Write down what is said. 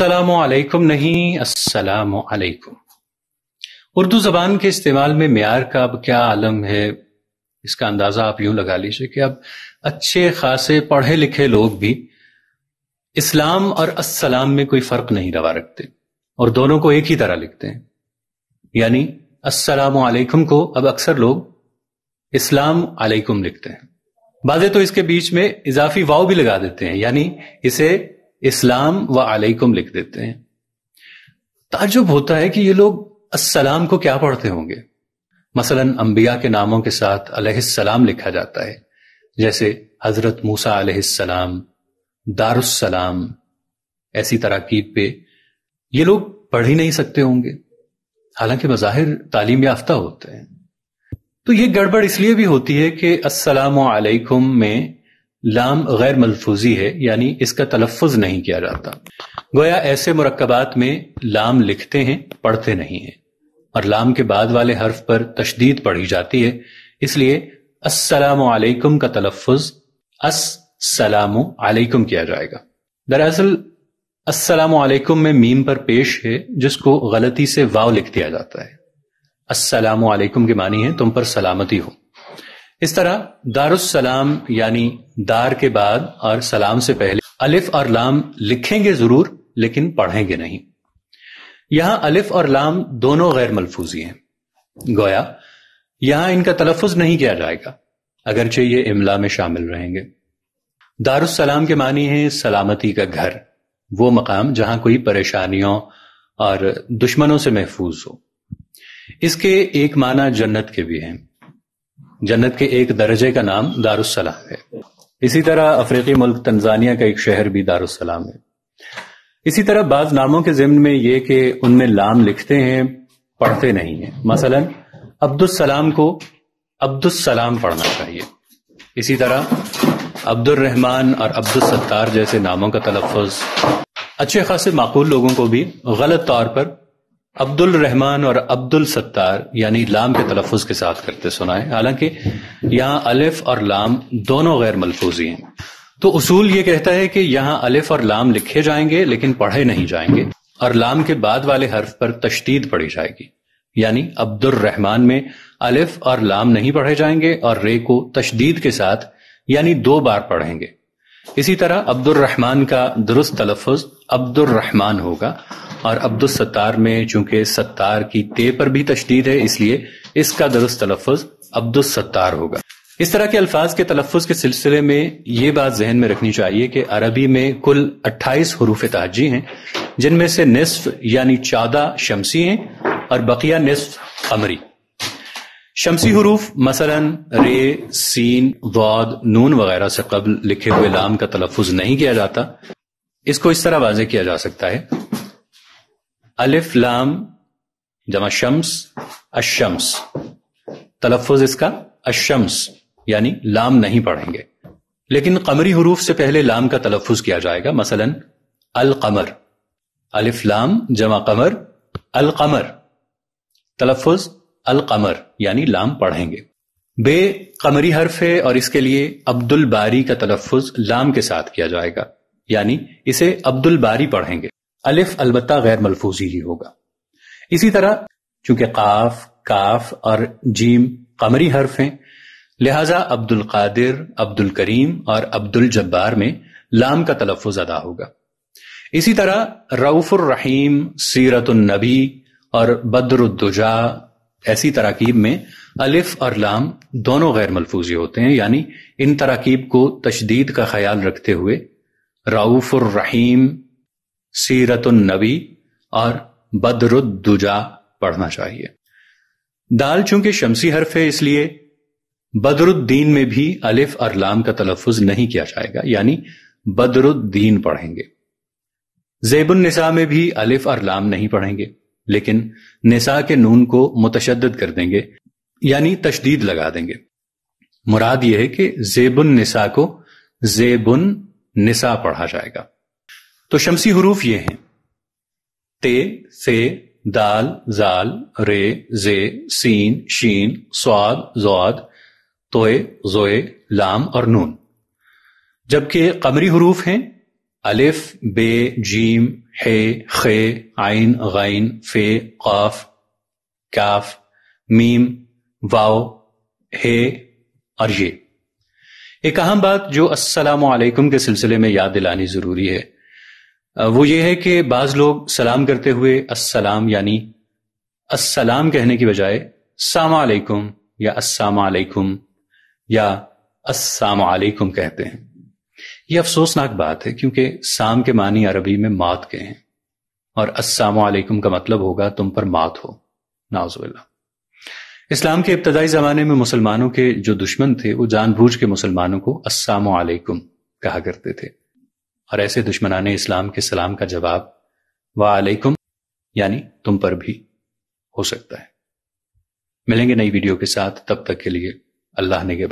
अलैकुम नहीं अलैकुम उर्दू ज़बान के इस्तेमाल में मैार का अब क्या आलम है इसका अंदाज़ा आप यूं लगा लीजिए कि अब अच्छे खासे पढ़े लिखे लोग भी इस्लाम और अस्सलाम में कोई फ़र्क नहीं रवा रखते और दोनों को एक ही तरह लिखते हैं यानी अस्सलाम को अब अक्सर लोग इस्लाम अलैकुम लिखते हैं बाजे तो इसके बीच में इजाफी वाव भी लगा देते हैं यानी इसे इस्लाम व अलैकुम लिख देते हैं ताजुब होता है कि ये लोग असलाम को क्या पढ़ते होंगे मसलन अंबिया के नामों के साथ अलैहिस्सलाम लिखा जाता है जैसे हजरत मूसा अलैहिस्सलाम दारुस्सलाम ऐसी तरकीब पे ये लोग पढ़ ही नहीं सकते होंगे हालांकि बज़ाहिर तालीम याफ्ता होते हैं तो ये गड़बड़ इसलिए भी होती है कि अस्सलाम वालेकुम में लाम गैर मलफूजी है यानी इसका तलफ़ नहीं किया जाता गोया ऐसे मरकबात में लाम लिखते हैं पढ़ते नहीं हैं और लाम के बाद वाले हर्फ पर तशदीद पढ़ी जाती है इसलिए असलकुम का तलफ़ असलकुम किया जाएगा दरअसल असलकुम में मीम पर पेश है जिसको गलती से वाव लिख दिया जाता है असलकुम के मानी है तुम पर सलामती हो इस तरह दारुसलाम यानी दार के बाद और सलाम से पहले अलिफ और लाम लिखेंगे जरूर लेकिन पढ़ेंगे नहीं यहां अलिफ और लाम दोनों गैर मलफूजी हैं गोया यहां इनका तलफुज नहीं किया जाएगा अगरचे ये इमला में शामिल रहेंगे दारुसलाम के मानी है सलामती का घर वो मकाम जहां कोई परेशानियों और दुश्मनों से महफूज हो इसके एक माना जन्नत के भी हैं जन्नत के एक दर्जे का नाम दारुसलाम है इसी तरह अफ्रीकी मुल्क तंजानिया का एक शहर भी दारुसलाम है इसी तरह बाज नामों के जिम्न में ये कि उनमें लाम लिखते हैं पढ़ते नहीं है मसलन अब्दुलसलाम को अब्दुलसलाम पढ़ना चाहिए इसी तरह अब्दुलरहमान और अब्दुलसत्तार जैसे नामों का तलफ़ अच्छे खासे माकूल लोगों को भी गलत तौर पर अब्दुल रहमान और अब्दुल सत्तार यानी लाम के तलफ़ के साथ करते सुनाए हालांकि यहाँ अलिफ और लाम दोनों गैर मलफूजी हैं तो उसूल ये कहता है कि यहाँ अलिफ और लाम लिखे जाएंगे लेकिन पढ़े नहीं जाएंगे और लाम के बाद वाले हर्फ पर तशदीद पढ़ी जाएगी यानी अब्दुल रहमान में अलिफ और लाम नहीं पढ़े जाएंगे और रे को तशदीद के साथ यानी दो बार पढ़ेंगे इसी तरह अब्दुल रहमान का दुरुस्त तलफ़ अब्दुल रहमान होगा और अब्दुल सत्तार में चूंकि सत्तार की ते पर भी तशदीद है इसलिए इसका दुरुस्त तलफुज अब्दुल सत्तार होगा इस तरह के अल्फाज के तलफ़ के सिलसिले में ये बात जहन में रखनी चाहिए कि अरबी में कुल 28 हरूफ तहजी हैं जिनमें से नसफ यानी चादा शमसी हैं और बकिया नसफ अमरी शमसी हरूफ मसलन रे सीन गौद नून वगैरह से कबल लिखे हुए लाम का तलफ़ नहीं किया जाता इसको इस तरह वाजे किया जा सकता है अलिफ लाम जमा शम्स अशम्स तलफ़ इसका अशम्स यानी लाम नहीं पढ़ेंगे लेकिन कमरी हरूफ से पहले लाम का तलफ़ किया जाएगा मसलन अल कमर अलिफ लाम जमा कमर अल कमर तलफुज अल कमर यानी लाम पढ़ेंगे बे कमरी हर्फ है और इसके लिए अब्दुल बारी का तलफ़ लाम के साथ किया जाएगा यानी इसे अब्दुल बारी पढ़ेंगे अलिफ अलबत् गैर मलफूजी ही होगा इसी तरह चूंकि काफ काफ और जीम कमरी हर्फ हैं लिहाजा अब्दुल कादिर अब्दुल करीम और अब्दुल जब्बार में लाम का तलफ़ अदा होगा इसी तरह रऊफ़ुर रहीम सीरतुलनबी और बद्रुद्दुजा ऐसी तरकीब में अलिफ और लाम दोनों गैर मलफूजी होते हैं यानी इन तरकीब को तशदीद का ख्याल रखते हुए रऊफ़ुर रहीम सीरतुलनबी और बदरुद्दुजा पढ़ना चाहिए दाल चूंकि शमसी हर्फ है इसलिए बदरुद्दीन में भी अलिफ और लाम का तलफुज नहीं किया जाएगा यानी बदरुद्दीन पढ़ेंगे जेबुल निसा में भी अलिफ और लाम नहीं पढ़ेंगे लेकिन निसा के नून को मुतशद कर देंगे यानी तशदीद लगा देंगे मुराद यह है कि जेबुन निसा को जेबुन निसा पढ़ा जाएगा तो शमसी हरूफ ये हैं ते से दाल जाल रे जे सीन शीन स्वाद जवाद तोए जोए लाम और नून जबकि कमरी हरूफ हैं अलिफ बे जीम हे खे आइन गैन फे काफ काफ मीम वाओ हे और ये एक अहम बात जो अस्सलाम वालेकुम के सिलसिले में याद दिलानी ज़रूरी है वो ये है कि बाज लोग सलाम करते हुए अस्सलाम यानी अस्सलाम कहने की बजाय सामकुम या अस्सामालैकुम या अस्सामालैकुम कहते हैं यह अफसोसनाक बात है क्योंकि साम के मानी अरबी में मात के हैं और अस्सामालैकुम का मतलब होगा तुम पर मात हो नाजुल्ला इस्लाम के इब्तदाई ज़माने में मुसलमानों के जो दुश्मन थे वो जानबूझ के मुसलमानों को अस्साम कहा करते थे और ऐसे दुश्मनान इस्लाम के सलाम का जवाब वालेकुम यानी तुम पर भी हो सकता है मिलेंगे नई वीडियो के साथ तब तक के लिए अल्लाह ने